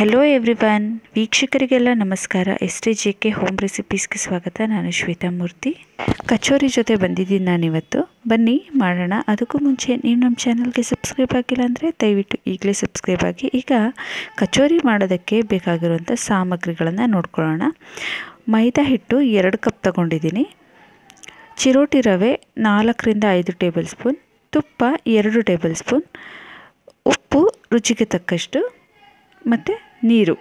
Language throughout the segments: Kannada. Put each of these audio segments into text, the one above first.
ಹಲೋ ಎವ್ರಿವನ್ ವೀಕ್ಷಕರಿಗೆಲ್ಲ ನಮಸ್ಕಾರ S T J K home ರೆಸಿಪೀಸ್ಗೆ ಸ್ವಾಗತ ನಾನು ಶ್ವೇತಾ ಮೂರ್ತಿ ಕಚೋರಿ ಜೊತೆ ಬಂದಿದ್ದೀನಿ ನಾನಿವತ್ತು ಬನ್ನಿ ಮಾಡೋಣ ಅದಕ್ಕೂ ಮುಂಚೆ ನೀವು ನಮ್ಮ ಚಾನಲ್ಗೆ ಸಬ್ಸ್ಕ್ರೈಬ್ ಆಗಿಲ್ಲ ಅಂದರೆ ದಯವಿಟ್ಟು ಈಗಲೇ ಸಬ್ಸ್ಕ್ರೈಬ್ ಆಗಿ ಈಗ ಕಚೋರಿ ಮಾಡೋದಕ್ಕೆ ಬೇಕಾಗಿರುವಂಥ ಸಾಮಗ್ರಿಗಳನ್ನು ನೋಡ್ಕೊಳ್ಳೋಣ ಮೈದಾ ಹಿಟ್ಟು ಎರಡು ಕಪ್ ತಗೊಂಡಿದ್ದೀನಿ ಚಿರೋಟಿ ರವೆ ನಾಲ್ಕರಿಂದ ಐದು ಟೇಬಲ್ ಸ್ಪೂನ್ ತುಪ್ಪ ಎರಡು ಟೇಬಲ್ ಸ್ಪೂನ್ ಉಪ್ಪು ರುಚಿಗೆ ತಕ್ಕಷ್ಟು ಮತ್ತು ನೀರು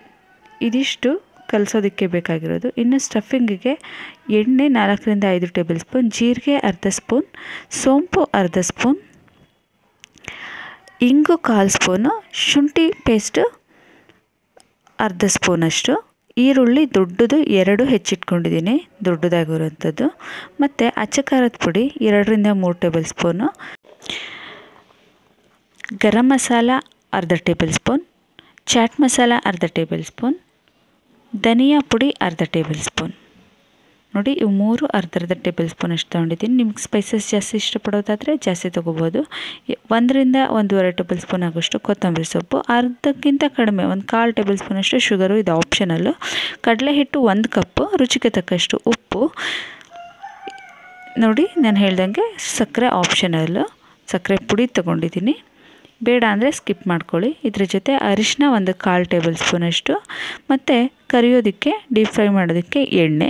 ಇದಿಷ್ಟು ಕಲಸೋದಕ್ಕೆ ಬೇಕಾಗಿರೋದು ಇನ್ನು ಸ್ಟಫಿಂಗಿಗೆ ಎಣ್ಣೆ ನಾಲ್ಕರಿಂದ ಐದು ಟೇಬಲ್ ಸ್ಪೂನ್ ಜೀರಿಗೆ ಅರ್ಧ ಸ್ಪೂನ್ ಸೋಂಪು ಅರ್ಧ ಸ್ಪೂನ್ ಇಂಗು ಕಾಲು ಸ್ಪೂನು ಶುಂಠಿ ಪೇಸ್ಟು ಅರ್ಧ ಸ್ಪೂನಷ್ಟು ಈರುಳ್ಳಿ ದೊಡ್ಡದು ಎರಡು ಹೆಚ್ಚಿಟ್ಕೊಂಡಿದ್ದೀನಿ ದೊಡ್ಡದಾಗಿರುವಂಥದ್ದು ಮತ್ತು ಅಚ್ಚಕಾರದ ಪುಡಿ ಎರಡರಿಂದ ಮೂರು ಟೇಬಲ್ ಸ್ಪೂನು ಗರಂ ಮಸಾಲ ಅರ್ಧ ಟೇಬಲ್ ಸ್ಪೂನ್ ಚಾಟ್ ಮಸಾಲ ಅರ್ಧ ಟೇಬಲ್ ಸ್ಪೂನ್ ಧನಿಯಾ ಪುಡಿ ಅರ್ಧ ಟೇಬಲ್ ಸ್ಪೂನ್ ನೋಡಿ ಇವು ಮೂರು ಅರ್ಧ ಅರ್ಧ ಟೇಬಲ್ ಸ್ಪೂನ್ ಅಷ್ಟು ತೊಗೊಂಡಿದ್ದೀನಿ ನಿಮ್ಗೆ ಸ್ಪೈಸಸ್ ಜಾಸ್ತಿ ಇಷ್ಟಪಡೋದಾದರೆ ಜಾಸ್ತಿ ತೊಗೋಬೋದು ಒಂದರಿಂದ ಒಂದೂವರೆ ಟೇಬಲ್ ಸ್ಪೂನ್ ಆಗೋಷ್ಟು ಕೊತ್ತಂಬರಿ ಸೊಪ್ಪು ಅರ್ಧಕ್ಕಿಂತ ಕಡಿಮೆ ಒಂದು ಕಾಲು ಟೇಬಲ್ ಸ್ಪೂನ್ ಅಷ್ಟು ಶುಗರು ಇದು ಆಪ್ಷನಲ್ಲು ಕಡಲೆ ಹಿಟ್ಟು ಒಂದು ಕಪ್ಪು ರುಚಿಗೆ ತಕ್ಕಷ್ಟು ಉಪ್ಪು ನೋಡಿ ನಾನು ಹೇಳ್ದಂಗೆ ಸಕ್ಕರೆ ಆಪ್ಷನಲ್ಲು ಸಕ್ಕರೆ ಪುಡಿ ತೊಗೊಂಡಿದ್ದೀನಿ ಬೇಡ ಅಂದರೆ ಸ್ಕಿಪ್ ಮಾಡ್ಕೊಳ್ಳಿ ಇದ್ರ ಜೊತೆ ಅರಿಶಿನ ಒಂದು ಕಾಲು ಟೇಬಲ್ ಸ್ಪೂನಷ್ಟು ಮತ್ತು ಕರಿಯೋದಕ್ಕೆ ಡೀಪ್ ಫ್ರೈ ಮಾಡೋದಕ್ಕೆ ಎಣ್ಣೆ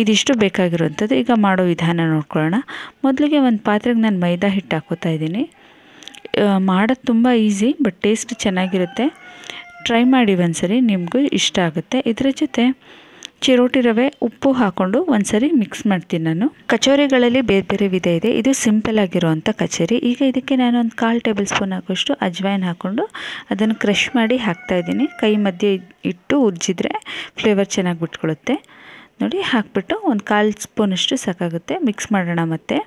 ಇದಿಷ್ಟು ಬೇಕಾಗಿರುವಂಥದ್ದು ಈಗ ಮಾಡೋ ವಿಧಾನ ನೋಡ್ಕೊಳ್ಳೋಣ ಮೊದಲಿಗೆ ಒಂದು ಪಾತ್ರೆಗೆ ನಾನು ಮೈದಾ ಹಿಟ್ಟು ಹಾಕೋತಾ ಇದ್ದೀನಿ ಮಾಡೋದು ತುಂಬ ಈಸಿ ಬಟ್ ಟೇಸ್ಟ್ ಚೆನ್ನಾಗಿರುತ್ತೆ ಟ್ರೈ ಮಾಡಿ ಒಂದು ಸರಿ ನಿಮಗೂ ಇಷ್ಟ ಆಗುತ್ತೆ ಇದರ ಜೊತೆ ಚಿರೋಟಿ ರವೆ ಉಪ್ಪು ಹಾಕ್ಕೊಂಡು ಒಂದ್ಸರಿ ಮಿಕ್ಸ್ ಮಾಡ್ತೀನಿ ನಾನು ಕಚೋರಿಗಳಲ್ಲಿ ಬೇರೆ ಬೇರೆ ವಿಧ ಇದೆ ಇದು ಸಿಂಪಲ್ ಆಗಿರುವಂಥ ಕಚೇರಿ ಈಗ ಇದಕ್ಕೆ ನಾನು ಒಂದು ಕಾಲು ಟೇಬಲ್ ಸ್ಪೂನ್ ಹಾಕೋಷ್ಟು ಅಜ್ವಾಯಿನ್ ಹಾಕ್ಕೊಂಡು ಅದನ್ನು ಕ್ರಷ್ ಮಾಡಿ ಹಾಕ್ತಾ ಇದ್ದೀನಿ ಕೈ ಮಧ್ಯೆ ಇಟ್ಟು ಉಜ್ಜಿದ್ರೆ ಫ್ಲೇವರ್ ಚೆನ್ನಾಗಿ ಬಿಟ್ಕೊಳುತ್ತೆ ನೋಡಿ ಹಾಕ್ಬಿಟ್ಟು ಒಂದು ಕಾಲು ಸ್ಪೂನಷ್ಟು ಸಾಕಾಗುತ್ತೆ ಮಿಕ್ಸ್ ಮಾಡೋಣ ಮತ್ತೆ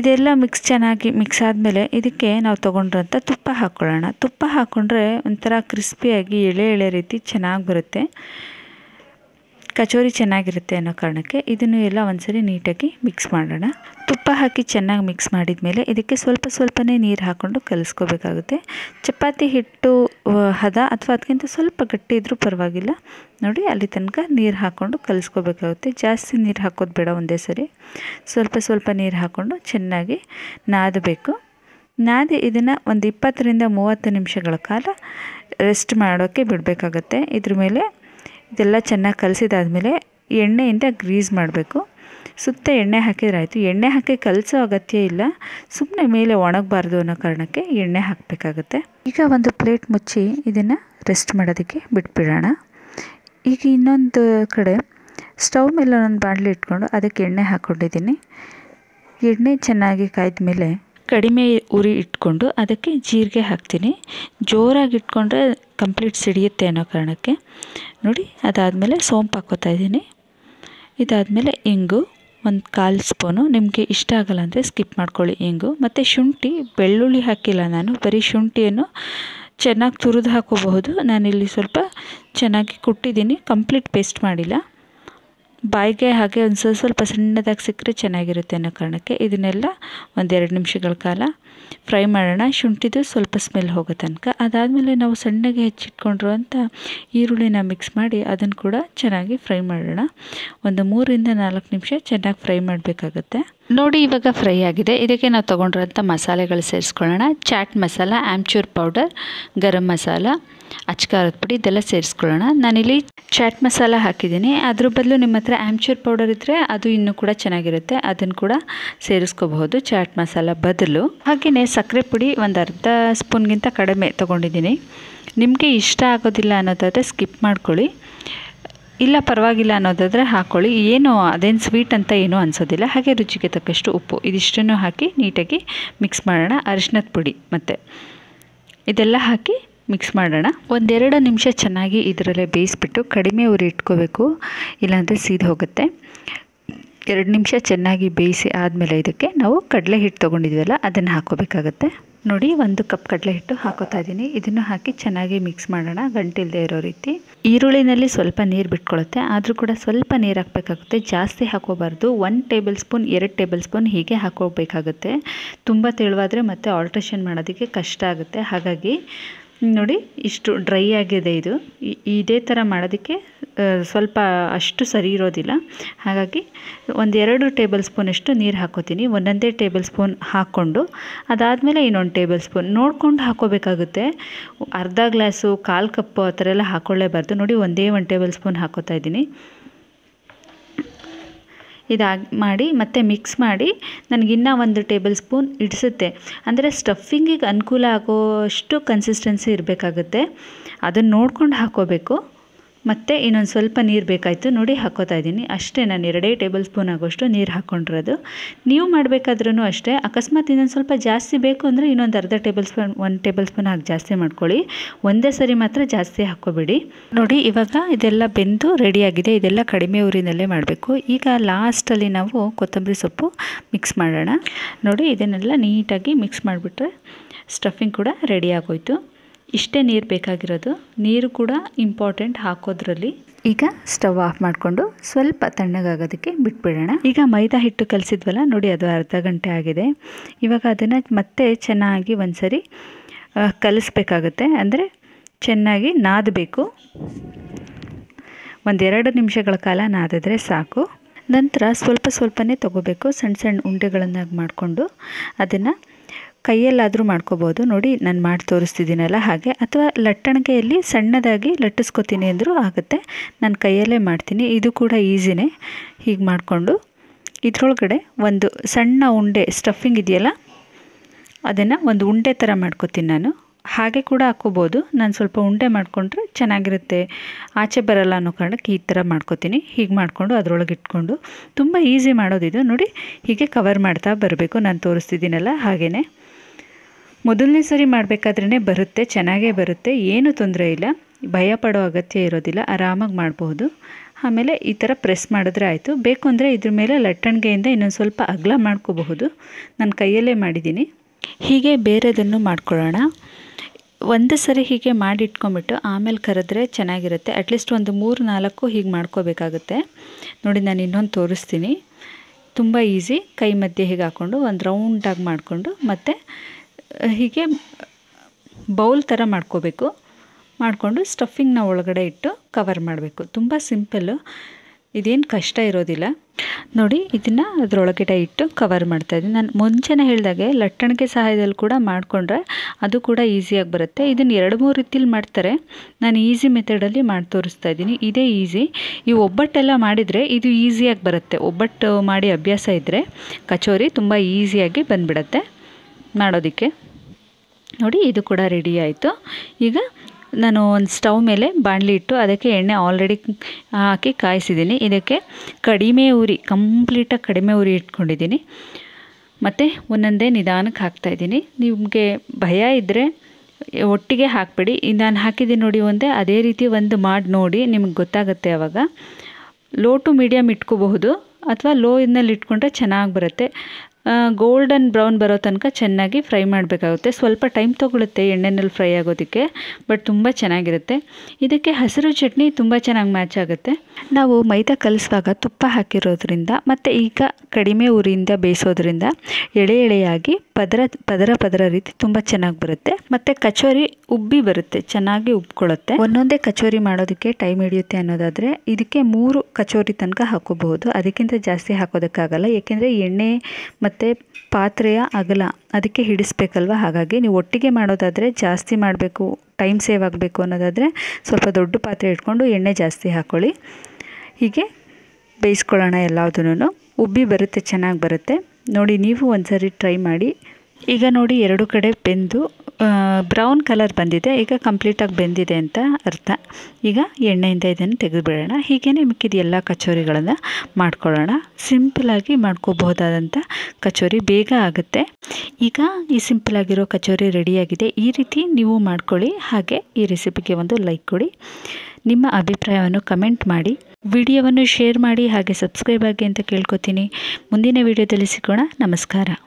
ಇದೆಲ್ಲ ಮಿಕ್ಸ್ ಚೆನ್ನಾಗಿ ಮಿಕ್ಸ್ ಆದಮೇಲೆ ಇದಕ್ಕೆ ನಾವು ತೊಗೊಂಡ್ರಂಥ ತುಪ್ಪ ಹಾಕ್ಕೊಳ್ಳೋಣ ತುಪ್ಪ ಹಾಕ್ಕೊಂಡ್ರೆ ಒಂಥರ ಕ್ರಿಸ್ಪಿಯಾಗಿ ಎಳೆ ಎಳೆ ರೀತಿ ಚೆನ್ನಾಗಿ ಬರುತ್ತೆ ಕಚೋರಿ ಚೆನ್ನಾಗಿರುತ್ತೆ ಅನ್ನೋ ಕಾರಣಕ್ಕೆ ಇದನ್ನು ಎಲ್ಲ ಒಂದ್ಸರಿ ನೀಟಾಗಿ ಮಿಕ್ಸ್ ಮಾಡೋಣ ತುಪ್ಪ ಹಾಕಿ ಚೆನ್ನಾಗಿ ಮಿಕ್ಸ್ ಮಾಡಿದ ಮೇಲೆ ಇದಕ್ಕೆ ಸ್ವಲ್ಪ ಸ್ವಲ್ಪನೇ ನೀರು ಹಾಕ್ಕೊಂಡು ಕಲಿಸ್ಕೋಬೇಕಾಗುತ್ತೆ ಚಪಾತಿ ಹಿಟ್ಟು ಹದ ಅಥವಾ ಅದಕ್ಕಿಂತ ಸ್ವಲ್ಪ ಗಟ್ಟಿ ಇದ್ದರೂ ಪರವಾಗಿಲ್ಲ ನೋಡಿ ಅಲ್ಲಿ ತನಕ ನೀರು ಹಾಕ್ಕೊಂಡು ಕಲಿಸ್ಕೋಬೇಕಾಗುತ್ತೆ ಜಾಸ್ತಿ ನೀರು ಹಾಕೋದು ಬೇಡ ಒಂದೇ ಸರಿ ಸ್ವಲ್ಪ ಸ್ವಲ್ಪ ನೀರು ಹಾಕ್ಕೊಂಡು ಚೆನ್ನಾಗಿ ನಾದಬೇಕು ನಾದಿ ಇದನ್ನು ಒಂದು ಇಪ್ಪತ್ತರಿಂದ ಮೂವತ್ತು ನಿಮಿಷಗಳ ಕಾಲ ರೆಸ್ಟ್ ಮಾಡೋಕ್ಕೆ ಬಿಡಬೇಕಾಗತ್ತೆ ಇದ್ರ ಮೇಲೆ ಇದೆಲ್ಲ ಚೆನ್ನಾಗಿ ಕಲಸಿದಾದ್ಮೇಲೆ ಎಣ್ಣೆಯಿಂದ ಗ್ರೀಸ್ ಮಾಡಬೇಕು ಸುತ್ತ ಎಣ್ಣೆ ಹಾಕಿದ್ರಾಯಿತು ಎಣ್ಣೆ ಹಾಕಿ ಕಲಸೋ ಅಗತ್ಯ ಇಲ್ಲ ಸುಮ್ಮನೆ ಮೇಲೆ ಒಣಗಬಾರ್ದು ಅನ್ನೋ ಕಾರಣಕ್ಕೆ ಎಣ್ಣೆ ಹಾಕಬೇಕಾಗತ್ತೆ ಈಗ ಒಂದು ಪ್ಲೇಟ್ ಮುಚ್ಚಿ ಇದನ್ನು ರೆಸ್ಟ್ ಮಾಡೋದಕ್ಕೆ ಬಿಟ್ಬಿಡೋಣ ಈಗ ಇನ್ನೊಂದು ಕಡೆ ಸ್ಟವ್ ಮೇಲೆ ಒಂದೊಂದು ಬಾಣಲಿ ಇಟ್ಕೊಂಡು ಅದಕ್ಕೆ ಎಣ್ಣೆ ಹಾಕ್ಕೊಂಡಿದ್ದೀನಿ ಎಣ್ಣೆ ಚೆನ್ನಾಗಿ ಕಾಯ್ದ ಮೇಲೆ ಕಡಿಮೆ ಉರಿ ಇಟ್ಕೊಂಡು ಅದಕ್ಕೆ ಜೀರಿಗೆ ಹಾಕ್ತೀನಿ ಜೋರಾಗಿ ಇಟ್ಕೊಂಡ್ರೆ ಕಂಪ್ಲೀಟ್ ಸಿಡಿಯುತ್ತೆ ಅನ್ನೋ ಕಾರಣಕ್ಕೆ ನೋಡಿ ಅದಾದಮೇಲೆ ಸೋಂಪು ಹಾಕೋತಾ ಇದ್ದೀನಿ ಇದಾದಮೇಲೆ ಇಂಗು ಒಂದು ಕಾಲು ಸ್ಪೂನು ನಿಮಗೆ ಇಷ್ಟ ಆಗಲ್ಲ ಅಂದರೆ ಸ್ಕಿಪ್ ಮಾಡ್ಕೊಳ್ಳಿ ಇಂಗು ಮತ್ತು ಶುಂಠಿ ಬೆಳ್ಳುಳ್ಳಿ ಹಾಕಿಲ್ಲ ನಾನು ಬರೀ ಶುಂಠಿಯನ್ನು ಚೆನ್ನಾಗಿ ತುರಿದು ಹಾಕೋಬಹುದು ನಾನಿಲ್ಲಿ ಸ್ವಲ್ಪ ಚೆನ್ನಾಗಿ ಕುಟ್ಟಿದ್ದೀನಿ ಕಂಪ್ಲೀಟ್ ಪೇಸ್ಟ್ ಮಾಡಿಲ್ಲ ಬಾಯಿಗೆ ಹಾಗೆ ಒಂದು ಸ್ವಲ್ಪ ಸ್ವಲ್ಪ ಸಣ್ಣದಾಗಿ ಸಿಕ್ಕರೆ ಚೆನ್ನಾಗಿರುತ್ತೆ ಅನ್ನೋ ಕಾರಣಕ್ಕೆ ಇದನ್ನೆಲ್ಲ ಒಂದೆರಡು ನಿಮಿಷಗಳ ಕಾಲ ಫ್ರೈ ಮಾಡೋಣ ಶುಂಠಿದು ಸ್ವಲ್ಪ ಸ್ಮೆಲ್ ಹೋಗೋ ತನಕ ಅದಾದಮೇಲೆ ನಾವು ಸಣ್ಣಗೆ ಹೆಚ್ಚಿಟ್ಕೊಂಡಿರುವಂಥ ಈರುಳ್ಳಿನ ಮಿಕ್ಸ್ ಮಾಡಿ ಅದನ್ನು ಕೂಡ ಚೆನ್ನಾಗಿ ಫ್ರೈ ಮಾಡೋಣ ಒಂದು ಮೂರಿಂದ ನಾಲ್ಕು ನಿಮಿಷ ಚೆನ್ನಾಗಿ ಫ್ರೈ ಮಾಡಬೇಕಾಗತ್ತೆ ನೋಡಿ ಇವಾಗ ಫ್ರೈ ಆಗಿದೆ ಇದಕ್ಕೆ ನಾವು ತೊಗೊಂಡಿರೋಂಥ ಮಸಾಲೆಗಳು ಸೇರಿಸ್ಕೊಳ್ಳೋಣ ಚಾಟ್ ಮಸಾಲ ಆಮ್ಚೂರ್ ಪೌಡರ್ ಗರಂ ಮಸಾಲ ಅಚ್ಕಾರದ ಪುಡಿ ಇದೆಲ್ಲ ಸೇರಿಸ್ಕೊಳ್ಳೋಣ ನಾನಿಲ್ಲಿ ಚಾಟ್ ಮಸಾಲ ಹಾಕಿದ್ದೀನಿ ಅದ್ರ ಬದಲು ನಿಮ್ಮ ಹತ್ರ ಆಮ್ಚೂರ್ ಪೌಡರ್ ಇದ್ದರೆ ಅದು ಇನ್ನೂ ಕೂಡ ಚೆನ್ನಾಗಿರುತ್ತೆ ಅದನ್ನು ಕೂಡ ಸೇರಿಸ್ಕೋಬಹುದು ಚಾಟ್ ಮಸಾಲ ಬದಲು ಹಾಗೆ ಹಾಗೆಯೇ ಸಕ್ಕರೆ ಪುಡಿ ಒಂದು ಅರ್ಧ ಸ್ಪೂನ್ಗಿಂತ ಕಡಿಮೆ ತೊಗೊಂಡಿದ್ದೀನಿ ನಿಮಗೆ ಇಷ್ಟ ಆಗೋದಿಲ್ಲ ಅನ್ನೋದಾದರೆ ಸ್ಕಿಪ್ ಮಾಡ್ಕೊಳ್ಳಿ ಇಲ್ಲ ಪರವಾಗಿಲ್ಲ ಅನ್ನೋದಾದರೆ ಹಾಕ್ಕೊಳ್ಳಿ ಏನು ಅದೇನು ಸ್ವೀಟ್ ಅಂತ ಏನೂ ಅನಿಸೋದಿಲ್ಲ ಹಾಗೆ ರುಚಿಗೆ ತಕ್ಕಷ್ಟು ಉಪ್ಪು ಇದಿಷ್ಟನ್ನು ಹಾಕಿ ನೀಟಾಗಿ ಮಿಕ್ಸ್ ಮಾಡೋಣ ಅರಿಶಿನದ ಪುಡಿ ಮತ್ತು ಇದೆಲ್ಲ ಹಾಕಿ ಮಿಕ್ಸ್ ಮಾಡೋಣ ಒಂದೆರಡು ನಿಮಿಷ ಚೆನ್ನಾಗಿ ಇದರಲ್ಲೇ ಬೇಯಿಸ್ಬಿಟ್ಟು ಕಡಿಮೆ ಉರಿ ಇಟ್ಕೋಬೇಕು ಇಲ್ಲಾಂದರೆ ಸೀದ್ ಹೋಗುತ್ತೆ ಎರಡು ನಿಮಿಷ ಚೆನ್ನಾಗಿ ಬೇಯಿಸಿ ಆದಮೇಲೆ ಇದಕ್ಕೆ ನಾವು ಕಡಲೆ ಹಿಟ್ಟು ತೊಗೊಂಡಿದ್ವಲ್ಲ ಅದನ್ನು ಹಾಕೋಬೇಕಾಗತ್ತೆ ನೋಡಿ ಒಂದು ಕಪ್ ಕಡಲೆ ಹಿಟ್ಟು ಹಾಕೋತಾ ಇದ್ದೀನಿ ಇದನ್ನು ಹಾಕಿ ಚೆನ್ನಾಗಿ ಮಿಕ್ಸ್ ಮಾಡೋಣ ಗಂಟಿಲ್ದೇ ಇರೋ ರೀತಿ ಈರುಳ್ಳಿನಲ್ಲಿ ಸ್ವಲ್ಪ ನೀರು ಬಿಟ್ಕೊಳ್ಳುತ್ತೆ ಆದರೂ ಕೂಡ ಸ್ವಲ್ಪ ನೀರು ಹಾಕಬೇಕಾಗುತ್ತೆ ಜಾಸ್ತಿ ಹಾಕೋಬಾರ್ದು ಒನ್ ಟೇಬಲ್ ಸ್ಪೂನ್ ಎರಡು ಟೇಬಲ್ ಸ್ಪೂನ್ ಹೀಗೆ ಹಾಕೋಬೇಕಾಗುತ್ತೆ ತುಂಬ ತೆಳುವಾದರೆ ಮತ್ತೆ ಆಲ್ಟ್ರೇಷನ್ ಮಾಡೋದಕ್ಕೆ ಕಷ್ಟ ಆಗುತ್ತೆ ಹಾಗಾಗಿ ನೋಡಿ ಇಷ್ಟು ಡ್ರೈ ಆಗಿದೆ ಇದು ಇದೇ ಥರ ಮಾಡೋದಕ್ಕೆ ಸ್ವಲ್ಪ ಅಷ್ಟು ಸರಿ ಇರೋದಿಲ್ಲ ಹಾಗಾಗಿ ಒಂದೆರಡು ಟೇಬಲ್ ಸ್ಪೂನಷ್ಟು ನೀರು ಹಾಕೋತೀನಿ ಒಂದೊಂದೇ ಟೇಬಲ್ ಸ್ಪೂನ್ ಹಾಕ್ಕೊಂಡು ಅದಾದಮೇಲೆ ಇನ್ನೊಂದು ಟೇಬಲ್ ಸ್ಪೂನ್ ನೋಡಿಕೊಂಡು ಹಾಕೋಬೇಕಾಗುತ್ತೆ ಅರ್ಧ ಗ್ಲಾಸು ಕಾಲು ಕಪ್ಪು ಆ ಥರ ಎಲ್ಲ ಹಾಕ್ಕೊಳ್ಳೇಬಾರ್ದು ನೋಡಿ ಒಂದೇ ಒಂದು ಟೇಬಲ್ ಸ್ಪೂನ್ ಹಾಕೋತಾ ಇದ್ದೀನಿ ಇದಾಗಿ ಮಾಡಿ ಮತ್ತೆ ಮಿಕ್ಸ್ ಮಾಡಿ ನನಗಿನ್ನೂ ಒಂದು ಟೇಬಲ್ ಸ್ಪೂನ್ ಇಡಿಸುತ್ತೆ ಅಂದರೆ ಸ್ಟಫಿಂಗಿಗೆ ಅನುಕೂಲ ಆಗೋವಷ್ಟು ಕನ್ಸಿಸ್ಟೆನ್ಸಿ ಇರಬೇಕಾಗುತ್ತೆ ಅದನ್ನು ನೋಡ್ಕೊಂಡು ಹಾಕ್ಕೋಬೇಕು ಮತ್ತು ಇನ್ನೊಂದು ಸ್ವಲ್ಪ ನೀರು ಬೇಕಾಯಿತು ನೋಡಿ ಹಾಕೋತಾ ಇದ್ದೀನಿ ಅಷ್ಟೇ ನಾನು ಎರಡೇ ಟೇಬಲ್ ಸ್ಪೂನ್ ಆಗೋಷ್ಟು ನೀರು ಹಾಕ್ಕೊಂಡಿರೋದು ನೀವು ಮಾಡಬೇಕಾದ್ರೂ ಅಷ್ಟೇ ಅಕಸ್ಮಾತ್ ಇನ್ನೊಂದು ಸ್ವಲ್ಪ ಜಾಸ್ತಿ ಬೇಕು ಅಂದರೆ ಇನ್ನೊಂದು ಅರ್ಧ ಟೇಬಲ್ ಸ್ಪೂನ್ ಒಂದು ಟೇಬಲ್ ಸ್ಪೂನ್ ಹಾಕಿ ಜಾಸ್ತಿ ಮಾಡ್ಕೊಳ್ಳಿ ಒಂದೇ ಸರಿ ಮಾತ್ರ ಜಾಸ್ತಿ ಹಾಕ್ಕೋಬೇಡಿ ನೋಡಿ ಇವಾಗ ಇದೆಲ್ಲ ಬೆಂದು ರೆಡಿಯಾಗಿದೆ ಇದೆಲ್ಲ ಕಡಿಮೆ ಊರಿನಲ್ಲೇ ಮಾಡಬೇಕು ಈಗ ಲಾಸ್ಟಲ್ಲಿ ನಾವು ಕೊತ್ತಂಬರಿ ಸೊಪ್ಪು ಮಿಕ್ಸ್ ಮಾಡೋಣ ನೋಡಿ ಇದನ್ನೆಲ್ಲ ನೀಟಾಗಿ ಮಿಕ್ಸ್ ಮಾಡಿಬಿಟ್ರೆ ಸ್ಟಫಿಂಗ್ ಕೂಡ ರೆಡಿ ಇಷ್ಟೇ ನೀರು ಬೇಕಾಗಿರೋದು ನೀರು ಕೂಡ ಇಂಪಾರ್ಟೆಂಟ್ ಹಾಕೋದ್ರಲ್ಲಿ ಈಗ ಸ್ಟವ್ ಆಫ್ ಮಾಡಿಕೊಂಡು ಸ್ವಲ್ಪ ತಣ್ಣಗಾಗೋದಕ್ಕೆ ಬಿಟ್ಬಿಡೋಣ ಈಗ ಮೈದಾ ಹಿಟ್ಟು ಕಲಿಸಿದ್ವಲ್ಲ ನೋಡಿ ಅದು ಅರ್ಧ ಗಂಟೆ ಆಗಿದೆ ಇವಾಗ ಅದನ್ನು ಮತ್ತೆ ಚೆನ್ನಾಗಿ ಒಂದ್ಸರಿ ಕಲಿಸ್ಬೇಕಾಗುತ್ತೆ ಅಂದರೆ ಚೆನ್ನಾಗಿ ನಾದಬೇಕು ಒಂದೆರಡು ನಿಮಿಷಗಳ ಕಾಲ ನಾದಿದ್ರೆ ಸಾಕು ನಂತರ ಸ್ವಲ್ಪ ಸ್ವಲ್ಪನೇ ತೊಗೋಬೇಕು ಸಣ್ಣ ಸಣ್ಣ ಉಂಡೆಗಳನ್ನಾಗಿ ಮಾಡಿಕೊಂಡು ಅದನ್ನು ಕೈಯಲ್ಲಾದರೂ ಮಾಡ್ಕೋಬೋದು ನೋಡಿ ನಾನು ಮಾಡಿ ತೋರಿಸ್ತಿದ್ದೀನಲ್ಲ ಹಾಗೆ ಅಥವಾ ಲಟ್ಟಣಿಗೆಯಲ್ಲಿ ಸಣ್ಣದಾಗಿ ಲಟ್ಟಿಸ್ಕೊತೀನಿ ಅಂದರೂ ಆಗುತ್ತೆ ನಾನು ಕೈಯಲ್ಲೇ ಮಾಡ್ತೀನಿ ಇದು ಕೂಡ ಈಸಿನೇ ಹೀಗೆ ಮಾಡಿಕೊಂಡು ಇದರೊಳಗಡೆ ಒಂದು ಸಣ್ಣ ಉಂಡೆ ಸ್ಟಫಿಂಗ್ ಇದೆಯಲ್ಲ ಅದನ್ನು ಒಂದು ಉಂಡೆ ಥರ ಮಾಡ್ಕೋತೀನಿ ನಾನು ಹಾಗೆ ಕೂಡ ಹಾಕ್ಕೋಬೋದು ನಾನು ಸ್ವಲ್ಪ ಉಂಡೆ ಮಾಡಿಕೊಂಡ್ರೆ ಚೆನ್ನಾಗಿರುತ್ತೆ ಆಚೆ ಬರಲ್ಲ ಅನ್ನೋ ಕಾರಣಕ್ಕೆ ಈ ಥರ ಮಾಡ್ಕೋತೀನಿ ಹೀಗೆ ಮಾಡಿಕೊಂಡು ಅದರೊಳಗೆ ಇಟ್ಕೊಂಡು ತುಂಬ ಈಸಿ ಮಾಡೋದಿದು ನೋಡಿ ಹೀಗೆ ಕವರ್ ಮಾಡ್ತಾ ಬರಬೇಕು ನಾನು ತೋರಿಸ್ತಿದ್ದೀನಲ್ಲ ಹಾಗೆಯೇ ಮೊದಲನೇ ಸರಿ ಮಾಡಬೇಕಾದ್ರೇ ಬರುತ್ತೆ ಚೆನ್ನಾಗೇ ಬರುತ್ತೆ ಏನು ತೊಂದರೆ ಇಲ್ಲ ಭಯ ಪಡೋ ಅಗತ್ಯ ಇರೋದಿಲ್ಲ ಆರಾಮಾಗಿ ಮಾಡಬಹುದು ಆಮೇಲೆ ಈ ಥರ ಪ್ರೆಸ್ ಮಾಡಿದ್ರೆ ಆಯಿತು ಬೇಕು ಅಂದರೆ ಇದ್ರ ಮೇಲೆ ಲಟ್ಟಣಿಗೆಯಿಂದ ಇನ್ನೊಂದು ಸ್ವಲ್ಪ ಅಗಲ ಮಾಡ್ಕೋಬಹುದು ನಾನು ಕೈಯಲ್ಲೇ ಮಾಡಿದ್ದೀನಿ ಹೀಗೆ ಬೇರೆದನ್ನು ಮಾಡ್ಕೊಳ್ಳೋಣ ಒಂದು ಸರಿ ಹೀಗೆ ಮಾಡಿ ಇಟ್ಕೊಂಬಿಟ್ಟು ಆಮೇಲೆ ಕರೆದ್ರೆ ಚೆನ್ನಾಗಿರುತ್ತೆ ಅಟ್ಲೀಸ್ಟ್ ಒಂದು ಮೂರು ನಾಲ್ಕು ಹೀಗೆ ಮಾಡ್ಕೋಬೇಕಾಗುತ್ತೆ ನೋಡಿ ನಾನು ಇನ್ನೊಂದು ತೋರಿಸ್ತೀನಿ ತುಂಬ ಈಸಿ ಕೈ ಮಧ್ಯೆ ಹೀಗೆ ಹಾಕ್ಕೊಂಡು ಒಂದು ರೌಂಡಾಗಿ ಮಾಡಿಕೊಂಡು ಮತ್ತು ಹೀಗೆ ಬೌಲ್ ಥರ ಮಾಡ್ಕೋಬೇಕು ಮಾಡಿಕೊಂಡು ಸ್ಟಫಿಂಗ್ನ ಒಳಗಡೆ ಇಟ್ಟು ಕವರ್ ಮಾಡಬೇಕು ತುಂಬ ಸಿಂಪಲ್ಲು ಇದೇನು ಕಷ್ಟ ಇರೋದಿಲ್ಲ ನೋಡಿ ಇದನ್ನು ಅದರೊಳಗಡೆ ಇಟ್ಟು ಕವರ್ ಮಾಡ್ತಾಯಿದ್ದೀನಿ ನಾನು ಮುಂಚೆನೇ ಹೇಳಿದಾಗೆ ಲಟ್ಟಣಿಗೆ ಸಹಾಯದಲ್ಲಿ ಕೂಡ ಮಾಡಿಕೊಂಡ್ರೆ ಅದು ಕೂಡ ಈಸಿಯಾಗಿ ಬರುತ್ತೆ ಇದನ್ನು ಎರಡು ಮೂರು ರೀತಿಲಿ ಮಾಡ್ತಾರೆ ನಾನು ಈಸಿ ಮೆಥಡಲ್ಲಿ ಮಾಡಿ ತೋರಿಸ್ತಾ ಇದ್ದೀನಿ ಇದೇ ಈಸಿ ಈ ಒಬ್ಬಟ್ಟೆಲ್ಲ ಮಾಡಿದರೆ ಇದು ಈಸಿಯಾಗಿ ಬರುತ್ತೆ ಒಬ್ಬಟ್ಟು ಮಾಡಿ ಅಭ್ಯಾಸ ಇದ್ದರೆ ಕಚೋರಿ ತುಂಬ ಈಸಿಯಾಗಿ ಬಂದುಬಿಡತ್ತೆ ಮಾಡೋದಕ್ಕೆ ನೋಡಿ ಇದು ಕೂಡ ರೆಡಿ ಆಯಿತು ಈಗ ನಾನು ಒಂದು ಸ್ಟವ್ ಮೇಲೆ ಬಾಣಲಿ ಇಟ್ಟು ಅದಕ್ಕೆ ಎಣ್ಣೆ ಆಲ್ರೆಡಿ ಹಾಕಿ ಕಾಯಿಸಿದ್ದೀನಿ ಇದಕ್ಕೆ ಕಡಿಮೆ ಉರಿ ಕಂಪ್ಲೀಟಾಗಿ ಕಡಿಮೆ ಉರಿ ಇಟ್ಕೊಂಡಿದ್ದೀನಿ ಮತ್ತು ಒಂದೊಂದೇ ನಿಧಾನಕ್ಕೆ ಹಾಕ್ತಾಯಿದ್ದೀನಿ ನಿಮಗೆ ಭಯ ಇದ್ದರೆ ಒಟ್ಟಿಗೆ ಹಾಕಬೇಡಿ ನಾನು ಹಾಕಿದ್ದೀನಿ ನೋಡಿ ಒಂದೇ ಅದೇ ರೀತಿ ಒಂದು ಮಾಡಿ ನೋಡಿ ನಿಮಗೆ ಗೊತ್ತಾಗುತ್ತೆ ಆವಾಗ ಲೋ ಟು ಮೀಡಿಯಮ್ ಇಟ್ಕೋಬಹುದು ಅಥವಾ ಲೋ ಇದ್ನಲ್ಲಿ ಇಟ್ಕೊಂಡ್ರೆ ಚೆನ್ನಾಗಿ ಬರುತ್ತೆ ಗೋಲ್ಡನ್ ಬ್ರೌನ್ ಬರೋ ತನಕ ಚೆನ್ನಾಗಿ ಫ್ರೈ ಮಾಡಬೇಕಾಗುತ್ತೆ ಸ್ವಲ್ಪ ಟೈಮ್ ತೊಗೊಳುತ್ತೆ ಎಣ್ಣೆನಲ್ಲಿ ಫ್ರೈ ಆಗೋದಕ್ಕೆ ಬಟ್ ತುಂಬ ಚೆನ್ನಾಗಿರುತ್ತೆ ಇದಕ್ಕೆ ಹಸಿರು ಚಟ್ನಿ ತುಂಬ ಚೆನ್ನಾಗಿ ಮ್ಯಾಚ್ ಆಗುತ್ತೆ ನಾವು ಮೈದಾ ಕಲಿಸುವಾಗ ತುಪ್ಪ ಹಾಕಿರೋದ್ರಿಂದ ಮತ್ತು ಈಗ ಕಡಿಮೆ ಉರಿಯಿಂದ ಬೇಯಿಸೋದ್ರಿಂದ ಎಳೆ ಎಳೆಯಾಗಿ ಪದರ ಪದರ ಪದರ ರೀತಿ ತುಂಬ ಚೆನ್ನಾಗಿ ಬರುತ್ತೆ ಮತ್ತು ಕಚೋರಿ ಉಬ್ಬಿ ಬರುತ್ತೆ ಚೆನ್ನಾಗಿ ಉಬ್ಕೊಳ್ಳುತ್ತೆ ಒಂದೊಂದೇ ಕಚೋರಿ ಮಾಡೋದಕ್ಕೆ ಟೈಮ್ ಹಿಡಿಯುತ್ತೆ ಅನ್ನೋದಾದರೆ ಇದಕ್ಕೆ ಮೂರು ಕಚೋರಿ ತನಕ ಹಾಕೋಬಹುದು ಅದಕ್ಕಿಂತ ಜಾಸ್ತಿ ಹಾಕೋದಕ್ಕಾಗಲ್ಲ ಏಕೆಂದರೆ ಎಣ್ಣೆ ಮತ್ತು ಮತ್ತು ಪಾತ್ರೆಯ ಅಗಲ ಅದಕ್ಕೆ ಹಿಡಿಸ್ಬೇಕಲ್ವ ಹಾಗಾಗಿ ನೀವು ಒಟ್ಟಿಗೆ ಮಾಡೋದಾದರೆ ಜಾಸ್ತಿ ಮಾಡಬೇಕು ಟೈಮ್ ಸೇವ್ ಆಗಬೇಕು ಅನ್ನೋದಾದರೆ ಸ್ವಲ್ಪ ದೊಡ್ಡ ಪಾತ್ರೆ ಇಟ್ಕೊಂಡು ಎಣ್ಣೆ ಜಾಸ್ತಿ ಹಾಕ್ಕೊಳ್ಳಿ ಹೀಗೆ ಬೇಯಿಸ್ಕೊಳ್ಳೋಣ ಎಲ್ಲದನ್ನೂ ಉಬ್ಬಿ ಬರುತ್ತೆ ಚೆನ್ನಾಗಿ ಬರುತ್ತೆ ನೋಡಿ ನೀವು ಒಂದು ಸರಿ ಟ್ರೈ ಮಾಡಿ ಈಗ ನೋಡಿ ಎರಡು ಕಡೆ ಬೆಂದು ಬ್ರೌನ್ ಕಲರ್ ಬಂದಿದೆ ಈಗ ಕಂಪ್ಲೀಟಾಗಿ ಬೆಂದಿದೆ ಅಂತ ಅರ್ಥ ಈಗ ಎಣ್ಣೆಯಿಂದ ಇದನ್ನು ತೆಗೆದುಬಿಡೋಣ ಹೀಗೇ ಮಿಕ್ಕಿದ ಎಲ್ಲ ಕಚೋರಿಗಳನ್ನು ಮಾಡ್ಕೊಳ್ಳೋಣ ಸಿಂಪಲಾಗಿ ಮಾಡ್ಕೋಬಹುದಾದಂಥ ಕಚೋರಿ ಬೇಗ ಆಗುತ್ತೆ ಈಗ ಈ ಸಿಂಪಲಾಗಿರೋ ಕಚೋರಿ ರೆಡಿಯಾಗಿದೆ ಈ ರೀತಿ ನೀವು ಮಾಡ್ಕೊಳ್ಳಿ ಹಾಗೆ ಈ ರೆಸಿಪಿಗೆ ಒಂದು ಲೈಕ್ ಕೊಡಿ ನಿಮ್ಮ ಅಭಿಪ್ರಾಯವನ್ನು ಕಮೆಂಟ್ ಮಾಡಿ ವಿಡಿಯೋವನ್ನು ಶೇರ್ ಮಾಡಿ ಹಾಗೆ ಸಬ್ಸ್ಕ್ರೈಬ್ ಆಗಿ ಅಂತ ಕೇಳ್ಕೊತೀನಿ ಮುಂದಿನ ವಿಡಿಯೋದಲ್ಲಿ ಸಿಗೋಣ ನಮಸ್ಕಾರ